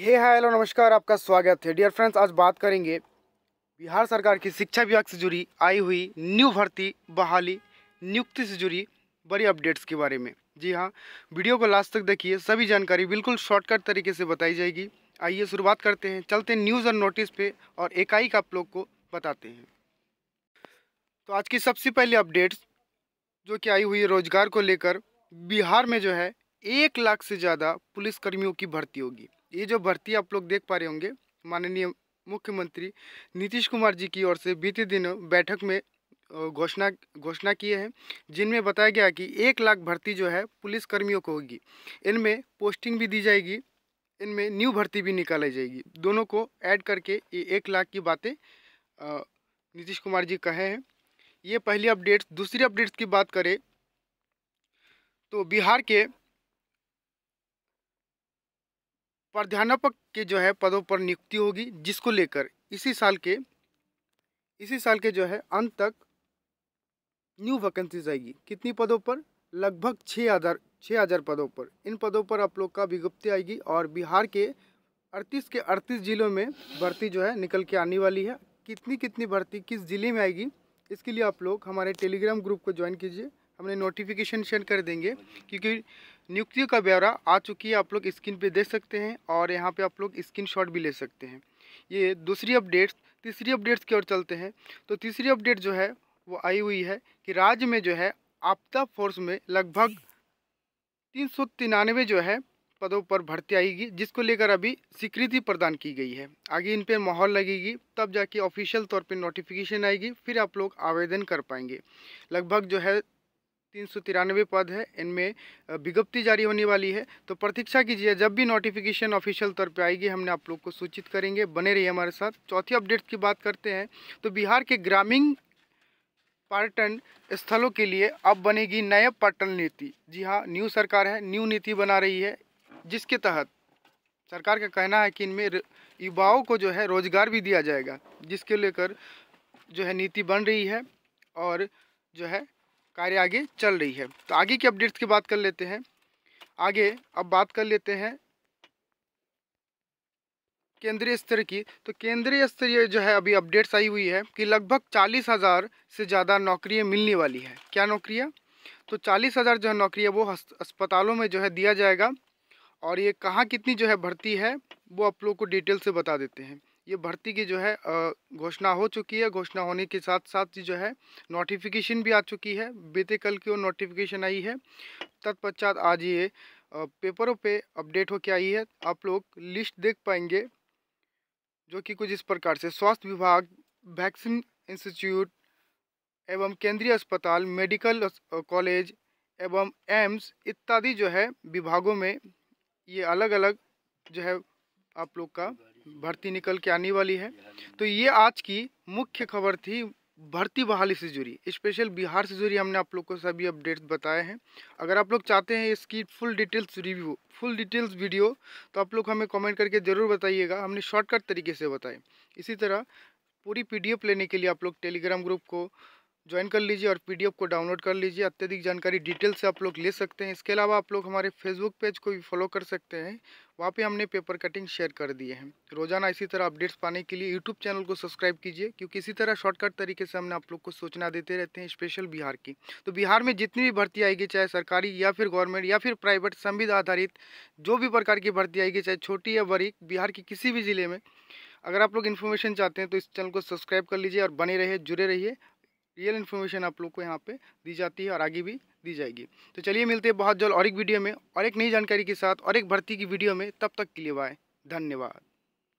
हे hi hello नमस्कार आपका स्वागत है डियर फ्रेंड्स आज बात करेंगे बिहार सरकार की शिक्षा विभाग से जुड़ी आई हुई न्यू भर्ती बहाली नियुक्ति से जुड़ी बड़ी अपडेट्स के बारे में जी हाँ वीडियो को लास्ट तक देखिए सभी जानकारी बिल्कुल शॉर्टकट तरीके से बताई जाएगी आइए शुरुआत करते हैं चलते हैं न्यूज़ और नोटिस पे और इकाई का आप लोग को बताते हैं तो आज की सबसे पहली अपडेट्स जो कि आई हुई रोजगार को लेकर बिहार में जो है एक लाख से ज़्यादा पुलिसकर्मियों की भर्ती होगी ये जो भर्ती आप लोग देख पा रहे होंगे माननीय मुख्यमंत्री नीतीश कुमार जी की ओर से बीते दिनों बैठक में घोषणा घोषणा किए हैं जिनमें बताया गया कि एक लाख भर्ती जो है पुलिस कर्मियों को होगी इनमें पोस्टिंग भी दी जाएगी इनमें न्यू भर्ती भी निकाली जाएगी दोनों को ऐड करके ये एक लाख की बातें नीतीश कुमार जी कहे हैं ये पहली अपडेट्स दूसरी अपडेट्स की बात करें तो बिहार के प्राध्यापक के जो है पदों पर नियुक्ति होगी जिसको लेकर इसी साल के इसी साल के जो है अंत तक न्यू वैकेंसीज आएगी कितनी पदों पर लगभग छः हज़ार छः हज़ार पदों पर इन पदों पर आप लोग का विज्ञप्ति आएगी और बिहार के अड़तीस के अड़तीस जिलों में भर्ती जो है निकल के आने वाली है कितनी कितनी भर्ती किस ज़िले में आएगी इसके लिए आप लोग हमारे टेलीग्राम ग्रुप को ज्वाइन कीजिए हमने नोटिफिकेशन शेयर कर देंगे क्योंकि नियुक्तियों का ब्यौरा आ चुकी है आप लोग स्क्रीन पे देख सकते हैं और यहाँ पे आप लोग स्क्रीनशॉट भी ले सकते हैं ये दूसरी अपडेट्स तीसरी अपडेट्स की ओर चलते हैं तो तीसरी अपडेट जो है वो आई हुई है कि राज्य में जो है आपदा फोर्स में लगभग तीन सौ तिरानवे जो है पदों पर भर्ती आएगी जिसको लेकर अभी स्वीकृति प्रदान की गई है आगे इन पर माहौल लगेगी तब जाके ऑफिशियल तौर पे नोटिफिकेशन आएगी फिर आप लोग आवेदन कर पाएंगे लगभग जो है तीन सौ तिरानवे पद है इनमें विज्ञप्ति जारी होने वाली है तो प्रतीक्षा कीजिए जब भी नोटिफिकेशन ऑफिशियल तौर पे आएगी हमने आप लोग को सूचित करेंगे बने रहिए हमारे साथ चौथी अपडेट की बात करते हैं तो बिहार के ग्रामीण पर्यटन स्थलों के लिए अब बनेगी नए पर्यटन नीति जी हाँ न्यू सरकार है न्यू नीति बना रही है जिसके तहत सरकार का कहना है कि इनमें युवाओं को जो है रोज़गार भी दिया जाएगा जिसके लेकर जो है नीति बन रही है और जो है कार्य आगे चल रही है तो आगे की अपडेट्स की बात कर लेते हैं आगे अब बात कर लेते हैं केंद्रीय स्तर की तो केंद्रीय स्तरीय जो है अभी अपडेट्स आई हुई है कि लगभग चालीस हज़ार से ज़्यादा नौकरियाँ मिलने वाली है क्या नौकरियाँ तो चालीस हज़ार जो है नौकरियाँ वो अस्पतालों में जो है दिया जाएगा और ये कहाँ कितनी जो है भर्ती है वो आप लोग को डिटेल से बता देते हैं ये भर्ती की जो है घोषणा हो चुकी है घोषणा होने के साथ साथ जो है नोटिफिकेशन भी आ चुकी है बीते कल की वो नोटिफिकेशन आई है तत्पश्चात आज ये पेपरों पे अपडेट होकर आई है आप लोग लिस्ट देख पाएंगे जो कि कुछ इस प्रकार से स्वास्थ्य विभाग वैक्सीन इंस्टीट्यूट एवं केंद्रीय अस्पताल मेडिकल कॉलेज एवं एम्स इत्यादि जो है विभागों में ये अलग अलग जो है आप लोग का भर्ती निकल के आने वाली है तो ये आज की मुख्य खबर थी भर्ती बहाली से जुड़ी स्पेशल बिहार से जुड़ी हमने आप लोग को सभी अपडेट्स बताए हैं अगर आप लोग चाहते हैं इसकी full details review full details video तो आप लोग हमें कमेंट करके ज़रूर बताइएगा हमने शॉर्टकट तरीके से बताए इसी तरह पूरी पीडीएफ लेने के लिए आप लोग टेलीग्राम ग्रुप को ज्वाइन कर लीजिए और पीडीएफ को डाउनलोड कर लीजिए अत्यधिक जानकारी डिटेल से आप लोग ले सकते हैं इसके अलावा आप लोग हमारे फेसबुक पेज को भी फॉलो कर सकते हैं वहाँ पे हमने पेपर कटिंग शेयर कर दिए हैं रोजाना इसी तरह अपडेट्स पाने के लिए यूट्यूब चैनल को सब्सक्राइब कीजिए क्योंकि इसी तरह शॉर्टकट तरीके से हमने आप लोग को सूचना देते रहते हैं स्पेशल बिहार की तो बिहार में जितनी भी भर्ती आएगी चाहे सरकारी या फिर गवर्नमेंट या फिर प्राइवेट संविध आधारित जो भी प्रकार की भर्ती आएगी चाहे छोटी या बड़ी बिहार के किसी भी ज़िले में अगर आप लोग इन्फॉर्मेशन चाहते हैं तो इस चैनल को सब्सक्राइब कर लीजिए और बने रहिए जुड़े रहिए रियल इन्फॉर्मेशन आप लोग को यहाँ पे दी जाती है और आगे भी दी जाएगी तो चलिए मिलते हैं बहुत जल्द और एक वीडियो में और एक नई जानकारी के साथ और एक भर्ती की वीडियो में तब तक के लिए बाय धन्यवाद